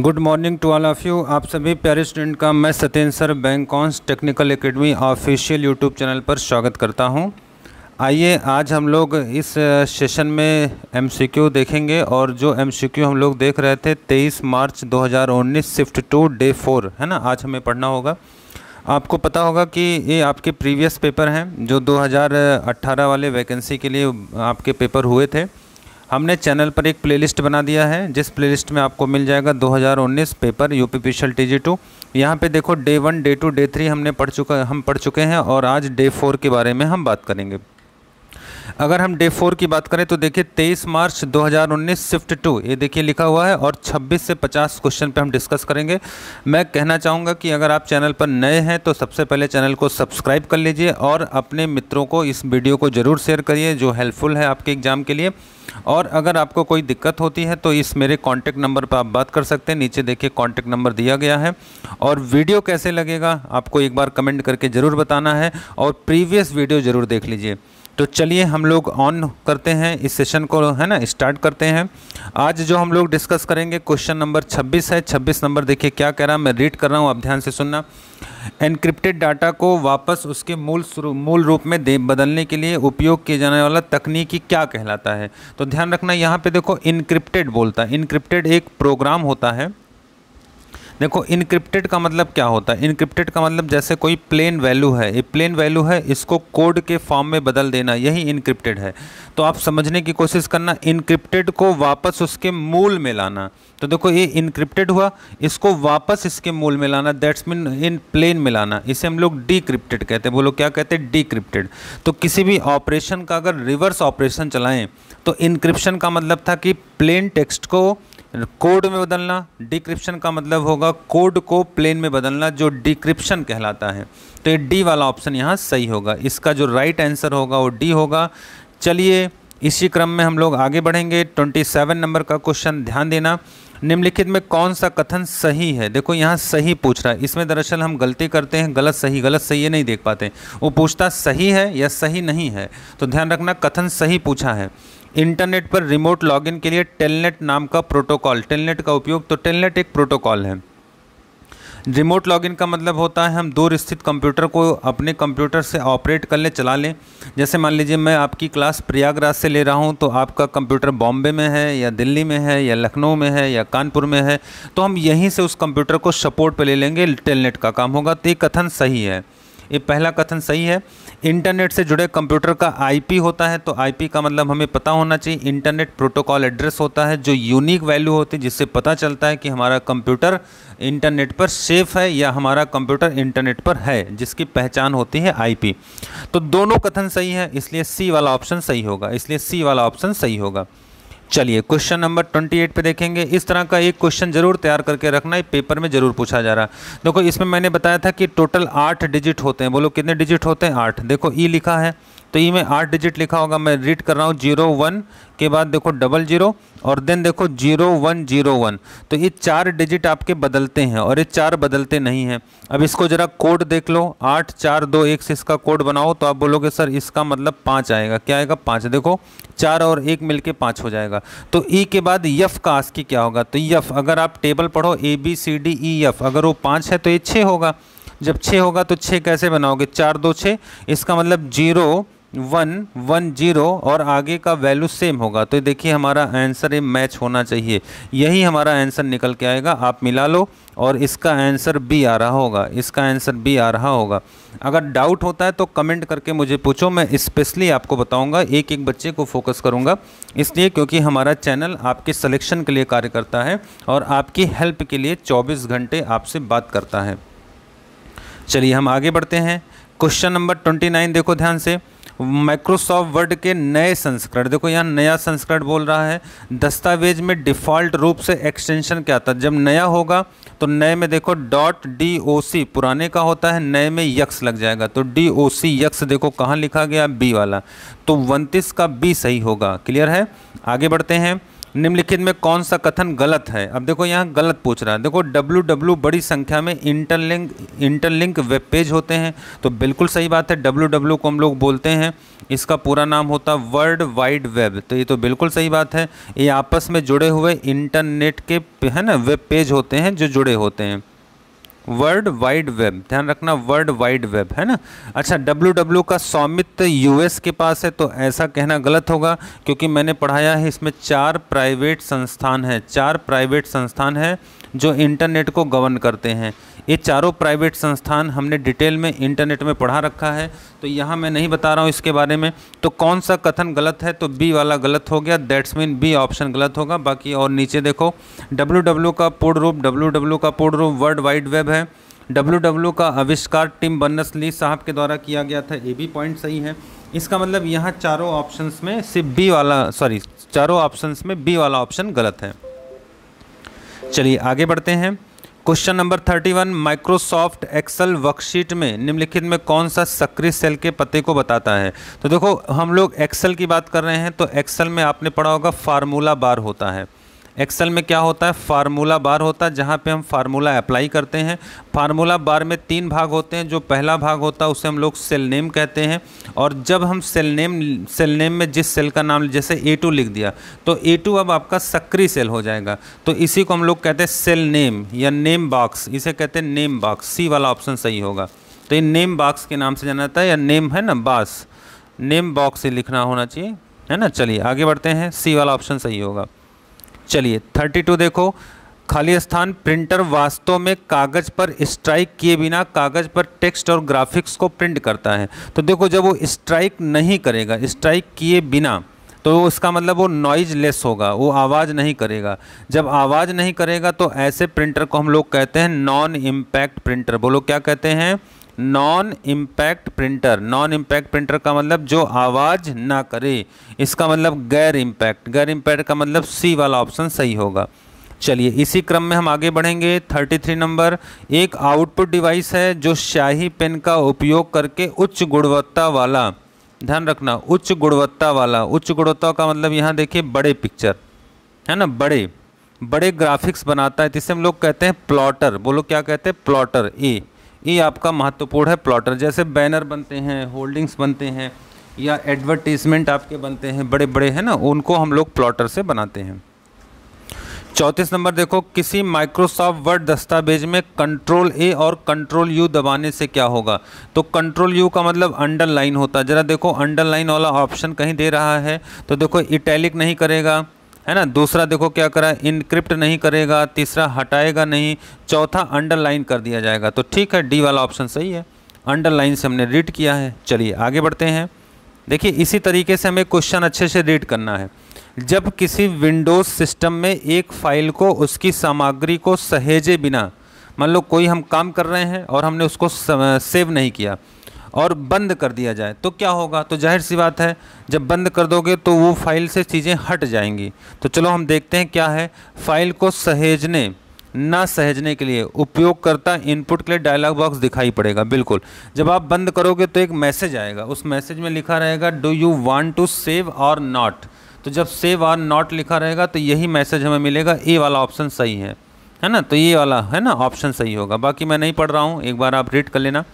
good morning to all of you आप सभी प्यारे स्टूडेंट का मैं Satyendra sir Bankons technical academy official YouTube channel पर स्वागत करता हूं आइए आज हम लोग इस सेशन में एमसीक्यू देखेंगे और जो एमसीक्यू हम लोग देख रहे थे 23 March 2019 shift two day four है ना आज हमें पढ़ना होगा आपको पता होगा कि ये आपके प्रीवियस पेपर हैं जो दो वाले वैकेंसी के लिए आपके पेपर हुए थे हमने चैनल पर एक प्लेलिस्ट बना दिया है जिस प्लेलिस्ट में आपको मिल जाएगा 2019 paper UP P T G two यहाँ पर देखो day one day two day three हमने पढ़ चुका हम पढ़ चुके हैं और आज डे फोर के बारे में हम बात करेंगे अगर हम डे फोर की बात करें तो देखिए तेईस मार्च 2019 शिफ्ट टू ये देखिए लिखा हुआ है और 26 से 50 क्वेश्चन पे हम डिस्कस करेंगे मैं कहना चाहूँगा कि अगर आप चैनल पर नए हैं तो सबसे पहले चैनल को सब्सक्राइब कर लीजिए और अपने मित्रों को इस वीडियो को ज़रूर शेयर करिए जो हेल्पफुल है आपके एग्ज़ाम के लिए और अगर आपको कोई दिक्कत होती है तो इस मेरे कॉन्टैक्ट नंबर पर आप बात कर सकते हैं नीचे देखिए कॉन्टैक्ट नंबर दिया गया है और वीडियो कैसे लगेगा आपको एक बार कमेंट करके ज़रूर बताना है और प्रीवियस वीडियो ज़रूर देख लीजिए तो चलिए हम लोग ऑन करते हैं इस सेशन को है ना स्टार्ट करते हैं आज जो हम लोग डिस्कस करेंगे क्वेश्चन नंबर 26 है 26 नंबर देखिए क्या कह रहा है मैं रीड कर रहा हूँ आप ध्यान से सुनना एनक्रिप्टेड डाटा को वापस उसके मूल मूल रूप में दे बदलने के लिए उपयोग किया जाने वाला तकनीकी क्या कहलाता है तो ध्यान रखना यहाँ पे देखो इनक्रिप्टेड बोलता है इनक्रिप्टेड एक प्रोग्राम होता है देखो इनक्रिप्टेड का मतलब क्या होता है इनक्रिप्टेड का मतलब जैसे कोई प्लेन वैल्यू है ये प्लेन वैल्यू है इसको कोड के फॉर्म में बदल देना यही इनक्रिप्टेड है तो आप समझने की कोशिश करना इनक्रिप्टेड को वापस उसके मूल में लाना तो देखो ये इनक्रिप्टेड हुआ इसको वापस इसके मूल में लाना दैट्स मीन इन प्लेन में लाना इसे हम लोग डिक्रिप्टेड कहते हैं बोलो क्या कहते हैं डिक्रिप्टेड तो किसी भी ऑपरेशन का अगर रिवर्स ऑपरेशन चलाएं तो इनक्रिप्शन का मतलब था कि प्लेन टेक्स्ट को कोड में बदलना डिक्रिप्शन का मतलब होगा कोड को प्लेन में बदलना जो डिक्रिप्शन कहलाता है तो ये डी वाला ऑप्शन यहाँ सही होगा इसका जो राइट आंसर होगा वो डी होगा चलिए इसी क्रम में हम लोग आगे बढ़ेंगे 27 नंबर का क्वेश्चन ध्यान देना निम्नलिखित में कौन सा कथन सही है देखो यहाँ सही पूछ रहा है इसमें दरअसल हम गलती करते हैं गलत सही गलत सही ये नहीं देख पाते वो पूछता सही है या सही नहीं है तो ध्यान रखना कथन सही पूछा है इंटरनेट पर रिमोट लॉगिन के लिए टेलनेट नाम का प्रोटोकॉल टेलनेट का उपयोग तो टेलनेट एक प्रोटोकॉल है रिमोट लॉगिन का मतलब होता है हम दूर स्थित कंप्यूटर को अपने कंप्यूटर से ऑपरेट कर ले चला लें जैसे मान लीजिए मैं आपकी क्लास प्रयागराज से ले रहा हूं तो आपका कंप्यूटर बॉम्बे में है या दिल्ली में है या लखनऊ में है या कानपुर में है तो हम यहीं से उस कंप्यूटर को सपोर्ट पर ले लेंगे टेलनेट का काम होगा तो ये कथन सही है ये पहला कथन सही है इंटरनेट से जुड़े कंप्यूटर का आईपी होता है तो आईपी का मतलब हमें पता होना चाहिए इंटरनेट प्रोटोकॉल एड्रेस होता है जो यूनिक वैल्यू होती है जिससे पता चलता है कि हमारा कंप्यूटर इंटरनेट पर सेफ़ है या हमारा कंप्यूटर इंटरनेट पर है जिसकी पहचान होती है आईपी तो दोनों कथन सही है इसलिए सी वाला ऑप्शन सही होगा इसलिए सी वाला ऑप्शन सही होगा चलिए क्वेश्चन नंबर ट्वेंटी एट पे देखेंगे इस तरह का एक क्वेश्चन जरूर तैयार करके रखना है पेपर में जरूर पूछा जा रहा है देखो इसमें मैंने बताया था कि टोटल आठ डिजिट होते हैं बोलो कितने डिजिट होते हैं आठ देखो ई लिखा है तो ये मैं आठ डिजिट लिखा होगा मैं रीड कर रहा हूँ जीरो वन के बाद देखो डबल जीरो और देन देखो जीरो वन जीरो वन तो ये चार डिजिट आपके बदलते हैं और ये चार बदलते नहीं हैं अब इसको ज़रा कोड देख लो आठ चार दो एक से इसका कोड बनाओ तो आप बोलोगे सर इसका मतलब पाँच आएगा क्या आएगा पाँच देखो चार और एक मिल के पाँच हो जाएगा तो ई e के बाद यफ़ का आस्की क्या होगा तो यफ़ अगर आप टेबल पढ़ो A B C D E यफ़ अगर वो पाँच है तो ये छः होगा जब छः होगा तो छः कैसे बनाओगे चार दो छः इसका मतलब जीरो वन वन जीरो और आगे का वैल्यू सेम होगा तो देखिए हमारा आंसर मैच होना चाहिए यही हमारा आंसर निकल के आएगा आप मिला लो और इसका आंसर बी आ रहा होगा इसका आंसर बी आ रहा होगा अगर डाउट होता है तो कमेंट करके मुझे पूछो मैं स्पेशली आपको बताऊंगा एक एक बच्चे को फोकस करूंगा इसलिए क्योंकि हमारा चैनल आपके सलेक्शन के लिए कार्य करता है और आपकी हेल्प के लिए चौबीस घंटे आपसे बात करता है चलिए हम आगे बढ़ते हैं क्वेश्चन नंबर ट्वेंटी देखो ध्यान से माइक्रोसॉफ्ट वर्ड के नए संस्करण देखो यहाँ नया संस्करण बोल रहा है दस्तावेज में डिफ़ॉल्ट रूप से एक्सटेंशन क्या आता है जब नया होगा तो नए में देखो डॉट डी ओ सी पुराने का होता है नए में यक्स लग जाएगा तो डी ओ सी यक्स देखो कहाँ लिखा गया बी वाला तो उनतीस का बी सही होगा क्लियर है आगे बढ़ते हैं निम्नलिखित में कौन सा कथन गलत है अब देखो यहाँ गलत पूछ रहा है देखो डब्ल्यू डब्ल्यू बड़ी संख्या में इंटरलिंक इंटरलिंक वेब पेज होते हैं तो बिल्कुल सही बात है डब्लू डब्ल्यू को हम लोग बोलते हैं इसका पूरा नाम होता वर्ल्ड वाइड वेब तो ये तो बिल्कुल सही बात है ये आपस में जुड़े हुए इंटरनेट के है ना वेब पेज होते हैं जो जुड़े होते हैं वर्ल्ड वाइड वेब ध्यान रखना वर्ल्ड वाइड वेब है ना अच्छा डब्ल्यू डब्ल्यू का स्वामित्व यूएस के पास है तो ऐसा कहना गलत होगा क्योंकि मैंने पढ़ाया है इसमें चार प्राइवेट संस्थान हैं चार प्राइवेट संस्थान हैं जो इंटरनेट को गवर्न करते हैं ये चारों प्राइवेट संस्थान हमने डिटेल में इंटरनेट में पढ़ा रखा है तो यहाँ मैं नहीं बता रहा हूँ इसके बारे में तो कौन सा कथन गलत है तो बी वाला गलत हो गया दैट्स मीन बी ऑप्शन गलत होगा बाकी और नीचे देखो डब्ल्यू डब्ल्यू का पूर्ण रूप डब्ल्यू डब्ल्यू का पूर्ण रूप वर्ल्ड वाइड वेब है डब्ल्यू डब्ल्यू का आविष्कार टिम बन्नस ली साहब के द्वारा किया गया था ये भी पॉइंट सही है इसका मतलब यहाँ चारों ऑप्शंस में सिर्फ बी वाला सॉरी चारों ऑप्शंस में बी वाला ऑप्शन गलत है चलिए आगे बढ़ते हैं question number thirty one Microsoft Excel worksheet में निम्नलिखित में कौन सा सक्रिय सेल के पते को बताता है तो देखो हम लोग एक्सेल की बात कर रहे हैं तो एक्सेल में आपने पढ़ा होगा फार्मूला बार होता है एक्सेल में क्या होता है फार्मूला बार होता है जहाँ पे हम फार्मूला अप्लाई करते हैं फार्मूला बार में तीन भाग होते हैं जो पहला भाग होता है उसे हम लोग सेल नेम कहते हैं और जब हम सेल नेम सेल नेम में जिस सेल का नाम जैसे ए टू लिख दिया तो ए टू अब आपका सक्रिय सेल हो जाएगा तो इसी को हम लोग कहते हैं सेल नेम या नेम बॉक्स इसे कहते हैं नेम बॉक्स सी वाला ऑप्शन सही होगा तो ये नेम बॉक्स के नाम से जाना जाता है या नेम है ना बास नेम बॉक्स ही लिखना होना चाहिए है ना चलिए आगे बढ़ते हैं सी वाला ऑप्शन सही होगा चलिए थर्टी टू देखो खाली स्थान प्रिंटर वास्तव में कागज़ पर स्ट्राइक किए बिना कागज़ पर टेक्स्ट और ग्राफिक्स को प्रिंट करता है तो देखो जब वो स्ट्राइक नहीं करेगा स्ट्राइक किए बिना तो उसका मतलब वो नॉइज लेस होगा वो आवाज़ नहीं करेगा जब आवाज़ नहीं करेगा तो ऐसे प्रिंटर को हम लोग कहते हैं नॉन इम्पैक्ट प्रिंटर बोलो क्या कहते हैं non impact printer non impact printer का मतलब जो आवाज़ ना करे इसका मतलब गैर इम्पैक्ट गैर इम्पैक्ट का मतलब सी वाला ऑप्शन सही होगा चलिए इसी क्रम में हम आगे बढ़ेंगे 33 नंबर एक आउटपुट डिवाइस है जो शाही पेन का उपयोग करके उच्च गुणवत्ता वाला ध्यान रखना उच्च गुणवत्ता वाला उच्च गुणवत्ता का मतलब यहाँ देखिए बड़े पिक्चर है ना बड़े बड़े ग्राफिक्स बनाता है जिसे तो हम लोग कहते हैं प्लॉटर बोलो क्या कहते हैं प्लॉटर ए ये आपका महत्वपूर्ण है प्लॉटर जैसे बैनर बनते हैं होल्डिंग्स बनते हैं या एडवर्टीजमेंट आपके बनते हैं बड़े बड़े हैं ना उनको हम लोग प्लॉटर से बनाते हैं चौंतीस नंबर देखो किसी माइक्रोसॉफ्ट वर्ड दस्तावेज में कंट्रोल ए और कंट्रोल यू दबाने से क्या होगा तो कंट्रोल यू का मतलब अंडरलाइन होता है ज़रा देखो अंडरलाइन वाला ऑप्शन कहीं दे रहा है तो देखो इटैलिक नहीं करेगा है ना दूसरा देखो क्या करा इनक्रिप्ट नहीं करेगा तीसरा हटाएगा नहीं चौथा अंडरलाइन कर दिया जाएगा तो ठीक है डी वाला ऑप्शन सही है अंडरलाइन से हमने रीड किया है चलिए आगे बढ़ते हैं देखिए इसी तरीके से हमें क्वेश्चन अच्छे से रीड करना है जब किसी विंडोज़ सिस्टम में एक फ़ाइल को उसकी सामग्री को सहेजे बिना मान लो कोई हम काम कर रहे हैं और हमने उसको सेव नहीं किया और बंद कर दिया जाए तो क्या होगा तो जाहिर सी बात है जब बंद कर दोगे तो वो फाइल से चीज़ें हट जाएंगी तो चलो हम देखते हैं क्या है फाइल को सहेजने ना सहेजने के लिए उपयोगकर्ता इनपुट के लिए डायलॉग बॉक्स दिखाई पड़ेगा बिल्कुल जब आप बंद करोगे तो एक मैसेज आएगा उस मैसेज में लिखा रहेगा do you want to save or not तो जब सेव और नॉट लिखा रहेगा तो यही मैसेज हमें मिलेगा ए वाला ऑप्शन सही है है ना तो ये वाला है ना ऑप्शन सही होगा बाकी मैं नहीं पढ़ रहा हूँ एक बार आप रीड कर लेना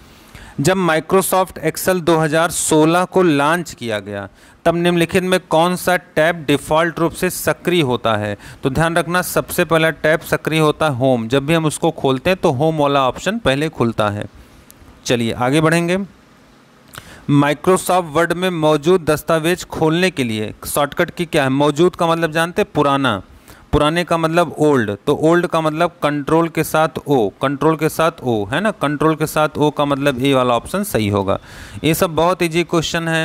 जब माइक्रोसॉफ्ट एक्सेल 2016 को लॉन्च किया गया तब निम्नलिखित में कौन सा टैब डिफ़ॉल्ट रूप से सक्रिय होता है तो ध्यान रखना सबसे पहला टैब सक्रिय होता है होम जब भी हम उसको खोलते हैं तो होम वाला ऑप्शन पहले खुलता है चलिए आगे बढ़ेंगे माइक्रोसॉफ्ट वर्ड में मौजूद दस्तावेज खोलने के लिए शॉर्टकट की क्या है मौजूद का मतलब जानते पुराना पुराने का मतलब ओल्ड तो ओल्ड का मतलब कंट्रोल के साथ ओ कंट्रोल के साथ ओ है ना कंट्रोल के साथ ओ का मतलब ए वाला ऑप्शन सही होगा ये सब बहुत ईजी क्वेश्चन है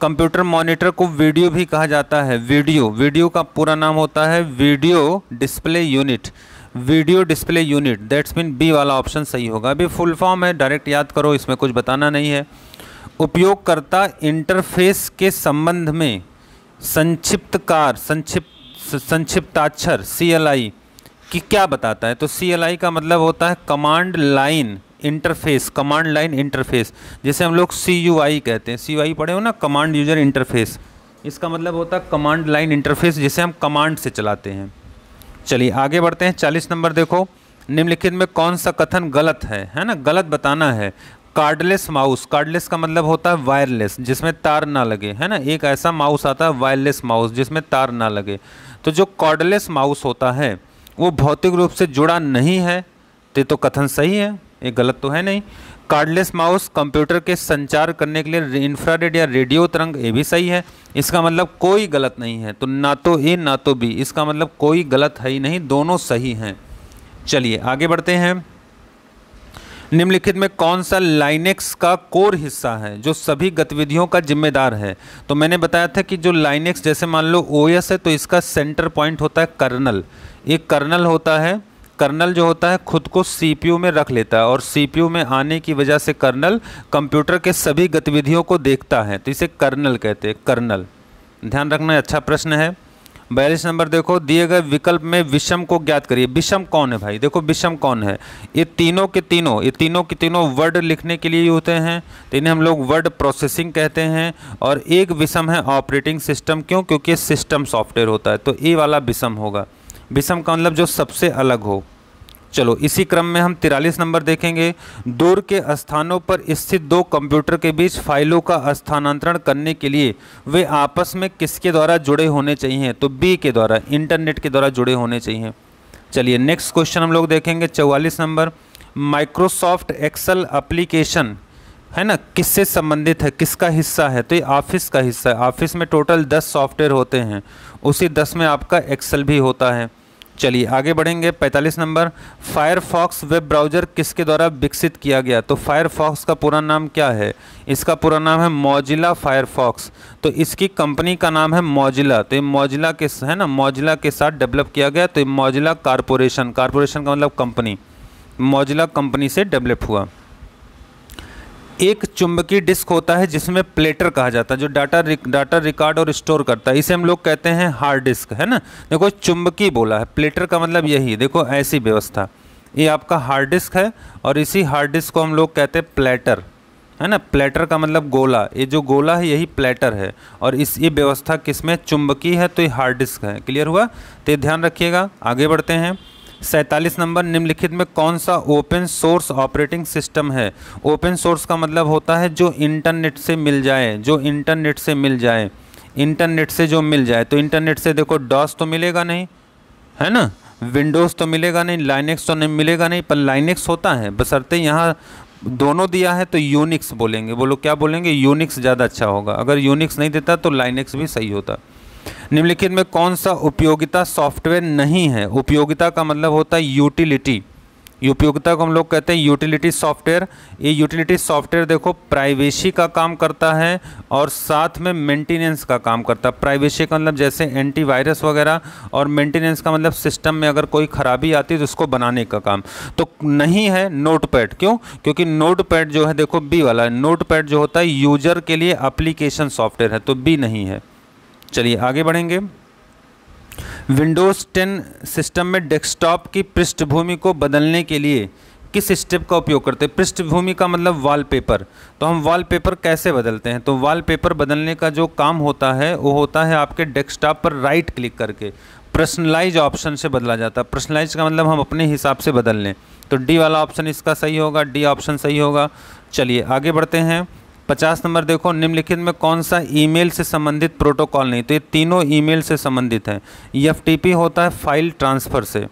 कंप्यूटर मॉनिटर को वीडियो भी कहा जाता है वीडियो वीडियो का पूरा नाम होता है video display unit video display unit that's mean B वाला ऑप्शन सही होगा अभी फुल फॉर्म है डायरेक्ट याद करो इसमें कुछ बताना नहीं है उपयोगकर्ता इंटरफेस के संबंध में संक्षिप्तकार संक्षिप्त संक्षिप्ताक्षर सी एल आई कि क्या बताता है तो सी एल आई का मतलब होता है command line interface command line interface जैसे हम लोग सी यू आई कहते हैं सी यू आई पढ़े हो ना कमांड यूजर इंटरफेस इसका मतलब होता है कमांड लाइन इंटरफेस जिसे हम कमांड से चलाते हैं चलिए आगे बढ़ते हैं चालीस नंबर देखो निम्नलिखित में कौन सा कथन गलत है है ना गलत बताना है कार्डलेस माउस कार्डलेस का मतलब होता है वायरलेस जिसमें तार ना लगे है ना एक ऐसा माउस आता है वायरलेस माउस जिसमें तार ना लगे तो जो कॉर्डलेस माउस होता है वो भौतिक रूप से जुड़ा नहीं है तो तो कथन सही है ये गलत तो है नहीं कार्डलेस माउस कंप्यूटर के संचार करने के लिए इंफ्रारेड या रेडियो तरंग ये भी सही है इसका मतलब कोई गलत नहीं है तो ना तो ए ना तो बी इसका मतलब कोई गलत है ही नहीं दोनों सही हैं चलिए आगे बढ़ते हैं निम्नलिखित में कौन सा लाइनेक्स का कोर हिस्सा है जो सभी गतिविधियों का जिम्मेदार है तो मैंने बताया था कि जो लाइनेक्स जैसे मान लो ओ है तो इसका सेंटर पॉइंट होता है कर्नल एक कर्नल होता है कर्नल जो होता है खुद को सीपीयू में रख लेता है और सीपीयू में आने की वजह से कर्नल कंप्यूटर के सभी गतिविधियों को देखता है तो इसे कर्नल कहते हैं कर्नल ध्यान रखना अच्छा प्रश्न है बयालीस नंबर देखो दिए गए विकल्प में विषम को ज्ञात करिए विषम कौन है भाई देखो विषम कौन है ये तीनों के तीनों ये तीनों के तीनों वर्ड लिखने के लिए ही होते हैं तो इन्हें हम लोग वर्ड प्रोसेसिंग कहते हैं और एक विषम है ऑपरेटिंग सिस्टम क्यों क्योंकि सिस्टम सॉफ्टवेयर होता है तो ये वाला विषम होगा विषम का मतलब जो सबसे अलग हो चलो इसी क्रम में हम तिरालीस नंबर देखेंगे दूर के स्थानों पर स्थित दो कंप्यूटर के बीच फाइलों का स्थानांतरण करने के लिए वे आपस में किसके द्वारा जुड़े होने चाहिए तो बी के द्वारा इंटरनेट के द्वारा जुड़े होने चाहिए चलिए नेक्स्ट क्वेश्चन हम लोग देखेंगे चौवालीस नंबर माइक्रोसॉफ्ट एक्सल अप्लीकेशन है ना किससे संबंधित है किसका हिस्सा है तो ये ऑफिस का हिस्सा है ऑफिस में टोटल दस सॉफ्टवेयर होते हैं उसी दस में आपका एक्सेल भी होता है चलिए आगे बढ़ेंगे 45 नंबर फायरफॉक्स वेब ब्राउज़र किसके द्वारा विकसित किया गया तो फायरफॉक्स का पूरा नाम क्या है इसका पूरा नाम है मोजिला फायरफॉक्स तो इसकी कंपनी का नाम है मोजिला तो ये मोजिला के है ना मोजिला के साथ डेवलप किया गया तो ये मोजिला कारपोरेशन कारपोरेशन का मतलब कंपनी मोजिला कंपनी से डेवलप हुआ एक चुंबकीय डिस्क होता है जिसमें प्लेटर कहा जाता है जो डाटा रिक, डाटा रिकॉर्ड और स्टोर करता है इसे हम लोग कहते हैं हार्ड डिस्क है ना देखो चुंबकीय बोला है प्लेटर का मतलब यही देखो ऐसी व्यवस्था ये आपका हार्ड डिस्क है और इसी हार्ड डिस्क को हम लोग कहते हैं प्लेटर है ना प्लेटर का मतलब गोला ये जो गोला है यही प्लेटर है और इस ये व्यवस्था किसमें चुंबकीय है तो ये हार्ड डिस्क है क्लियर हुआ तो ध्यान रखिएगा आगे बढ़ते हैं सैंतालीस नंबर निम्नलिखित में कौन सा ओपन सोर्स ऑपरेटिंग सिस्टम है ओपन सोर्स का मतलब होता है जो इंटरनेट से मिल जाए जो इंटरनेट से मिल जाए इंटरनेट से जो मिल जाए तो इंटरनेट से देखो डॉस तो मिलेगा नहीं है ना विंडोज़ तो मिलेगा नहीं लाइनेक्स तो नहीं मिलेगा नहीं पर लाइनेक्स होता है बसरते यहाँ दोनों दिया है तो यूनिक्स बोलेंगे बोलो क्या बोलेंगे यूनिक्स ज़्यादा अच्छा होगा अगर यूनिक्स नहीं देता तो लाइनेक्स भी सही होता निम्नलिखित में कौन सा उपयोगिता सॉफ्टवेयर नहीं है उपयोगिता का मतलब होता है यूटिलिटी उपयोगिता को हम लोग कहते हैं यूटिलिटी सॉफ्टवेयर ये यूटिलिटी सॉफ्टवेयर देखो प्राइवेसी का काम करता है और साथ में मेंटेनेंस का काम करता है प्राइवेसी का मतलब जैसे एंटीवायरस वगैरह और मेंटेनेंस का मतलब सिस्टम में अगर कोई ख़राबी आती है तो उसको बनाने का काम तो नहीं है नोट पैड क्यों क्योंकि नोट पैड जो है देखो बी वाला है नोट पैड जो होता है यूजर के लिए अप्लीकेशन सॉफ्टवेयर है तो बी नहीं है चलिए आगे बढ़ेंगे विंडोज़ 10 सिस्टम में डेस्कटॉप की पृष्ठभूमि को बदलने के लिए किस स्टेप का उपयोग करते हैं पृष्ठभूमि का मतलब वॉलपेपर तो हम वॉलपेपर कैसे बदलते हैं तो वॉलपेपर बदलने का जो काम होता है वो होता है आपके डेस्कटॉप पर राइट क्लिक करके पर्सनलाइज ऑप्शन से बदला जाता है पर्सनलाइज का मतलब हम अपने हिसाब से बदल लें तो डी वाला ऑप्शन इसका सही होगा डी ऑप्शन सही होगा चलिए आगे बढ़ते हैं पचास नंबर देखो निम्नलिखित में कौन सा ईमेल से संबंधित प्रोटोकॉल नहीं तो ये तीनों ईमेल से संबंधित है ई e होता है फाइल ट्रांसफ़र से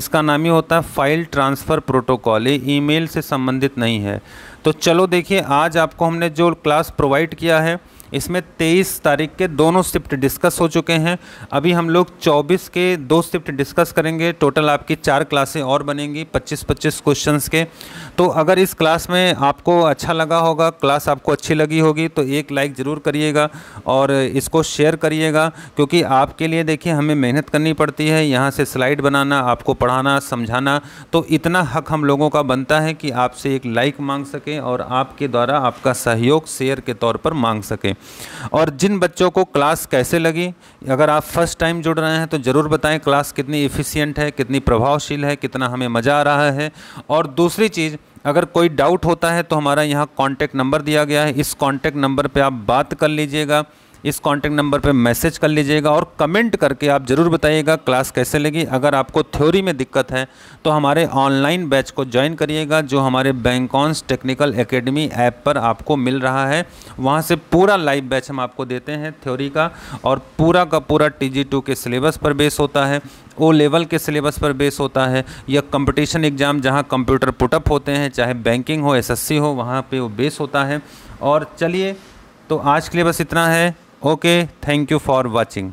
इसका नाम ही होता है फाइल ट्रांसफ़र प्रोटोकॉल ये ईमेल से संबंधित नहीं है तो चलो देखिए आज आपको हमने जो क्लास प्रोवाइड किया है इसमें 23 तारीख के दोनों शिफ्ट डिस्कस हो चुके हैं अभी हम लोग 24 के दो शिफ्ट डिस्कस करेंगे टोटल आपकी चार क्लासें और बनेंगी 25-25 क्वेश्चंस के तो अगर इस क्लास में आपको अच्छा लगा होगा क्लास आपको अच्छी लगी होगी तो एक लाइक ज़रूर करिएगा और इसको शेयर करिएगा क्योंकि आपके लिए देखिए हमें मेहनत करनी पड़ती है यहाँ से स्लाइड बनाना आपको पढ़ाना समझाना तो इतना हक हम लोगों का बनता है कि आपसे एक लाइक मांग सकें और आपके द्वारा आपका सहयोग शेयर के तौर पर मांग सकें और जिन बच्चों को क्लास कैसे लगी अगर आप फर्स्ट टाइम जुड़ रहे हैं तो ज़रूर बताएं क्लास कितनी इफ़िशियंट है कितनी प्रभावशील है कितना हमें मज़ा आ रहा है और दूसरी चीज़ अगर कोई डाउट होता है तो हमारा यहाँ कॉन्टैक्ट नंबर दिया गया है इस कॉन्टैक्ट नंबर पर आप बात कर लीजिएगा इस कॉन्टैक्ट नंबर पर मैसेज कर लीजिएगा और कमेंट करके आप ज़रूर बताइएगा क्लास कैसे लगी अगर आपको थ्योरी में दिक्कत है तो हमारे ऑनलाइन बैच को ज्वाइन करिएगा जो हमारे बैंकॉन्स टेक्निकल एकेडमी ऐप पर आपको मिल रहा है वहाँ से पूरा लाइव बैच हम आपको देते हैं थ्योरी का और पूरा का पूरा टी के सिलेबस पर बेस होता है ओ लेवल के सिलेबस पर बेस होता है या कंपटीशन एग्ज़ाम जहाँ कंप्यूटर पुटअप होते हैं चाहे बैंकिंग हो एसएससी हो वहाँ पे वो बेस होता है और चलिए तो आज के लिए बस इतना है okay thank you for watching